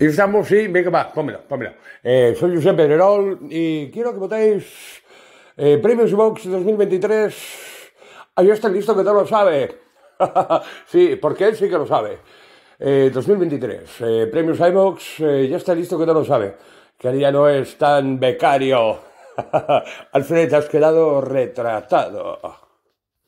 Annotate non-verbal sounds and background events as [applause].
Y estamos, sí, venga, va, cómelo cómelo eh, soy Josep Pedrerol y quiero que votéis eh, Premios Box 2023. Ah, ya está listo que todo lo sabe. [laughs] sí, porque él sí que lo sabe. Eh, 2023, eh, Premios iBox, eh, ya está listo que todo lo sabe, que ya no es tan becario. [laughs] Alfred, has quedado retratado.